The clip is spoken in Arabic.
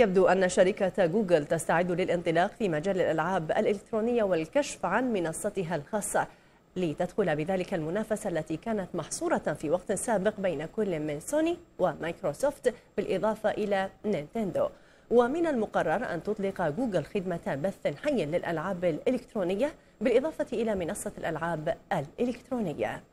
يبدو أن شركة جوجل تستعد للانطلاق في مجال الألعاب الإلكترونية والكشف عن منصتها الخاصة لتدخل بذلك المنافسة التي كانت محصورة في وقت سابق بين كل من سوني ومايكروسوفت بالإضافة إلى نينتندو ومن المقرر أن تطلق جوجل خدمة بث حي للألعاب الإلكترونية بالإضافة إلى منصة الألعاب الإلكترونية